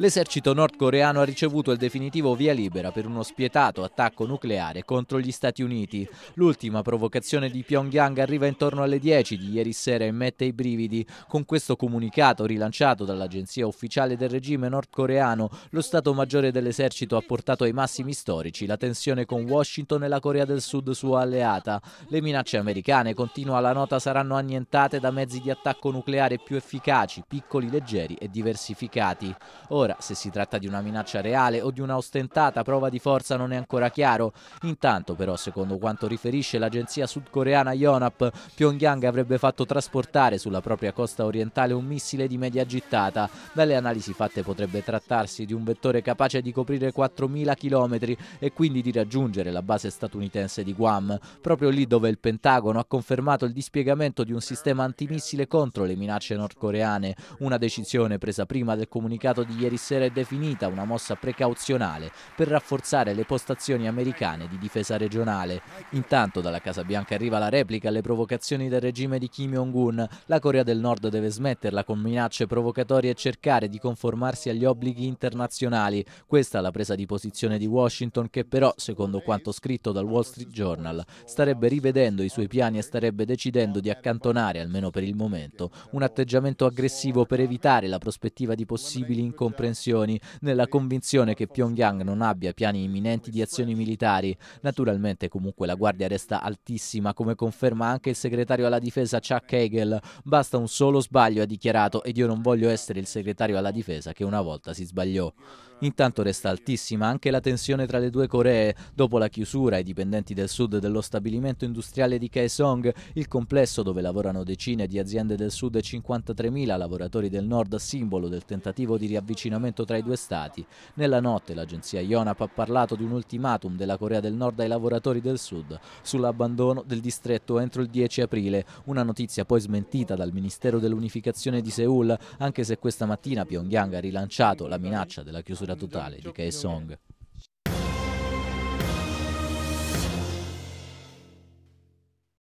L'esercito nordcoreano ha ricevuto il definitivo via libera per uno spietato attacco nucleare contro gli Stati Uniti. L'ultima provocazione di Pyongyang arriva intorno alle 10 di ieri sera e mette i brividi. Con questo comunicato rilanciato dall'agenzia ufficiale del regime nordcoreano, lo Stato Maggiore dell'esercito ha portato ai massimi storici la tensione con Washington e la Corea del Sud sua alleata. Le minacce americane, continua la nota, saranno annientate da mezzi di attacco nucleare più efficaci, piccoli, leggeri e diversificati. Ora, se si tratta di una minaccia reale o di una ostentata prova di forza non è ancora chiaro. Intanto però, secondo quanto riferisce l'agenzia sudcoreana Yonhap, Pyongyang avrebbe fatto trasportare sulla propria costa orientale un missile di media gittata. Dalle analisi fatte potrebbe trattarsi di un vettore capace di coprire 4.000 km e quindi di raggiungere la base statunitense di Guam, proprio lì dove il Pentagono ha confermato il dispiegamento di un sistema antimissile contro le minacce nordcoreane, una decisione presa prima del comunicato di ieri sera è definita una mossa precauzionale per rafforzare le postazioni americane di difesa regionale. Intanto dalla Casa Bianca arriva la replica alle provocazioni del regime di Kim Jong-un. La Corea del Nord deve smetterla con minacce provocatorie e cercare di conformarsi agli obblighi internazionali. Questa è la presa di posizione di Washington che però, secondo quanto scritto dal Wall Street Journal, starebbe rivedendo i suoi piani e starebbe decidendo di accantonare, almeno per il momento, un atteggiamento aggressivo per evitare la prospettiva di possibili incontri incomprensioni nella convinzione che Pyongyang non abbia piani imminenti di azioni militari. Naturalmente comunque la guardia resta altissima, come conferma anche il segretario alla difesa Chuck Hagel. Basta un solo sbaglio, ha dichiarato, ed io non voglio essere il segretario alla difesa che una volta si sbagliò. Intanto resta altissima anche la tensione tra le due Coree. Dopo la chiusura, i dipendenti del sud dello stabilimento industriale di Kaesong, il complesso dove lavorano decine di aziende del sud e 53.000 lavoratori del nord, simbolo del tentativo di riavvicinamento tra i due stati. Nella notte l'agenzia IONAP ha parlato di un ultimatum della Corea del Nord ai lavoratori del sud sull'abbandono del distretto entro il 10 aprile, una notizia poi smentita dal Ministero dell'Unificazione di Seoul, anche se questa mattina Pyongyang ha rilanciato la minaccia della chiusura della Totale di K-Song.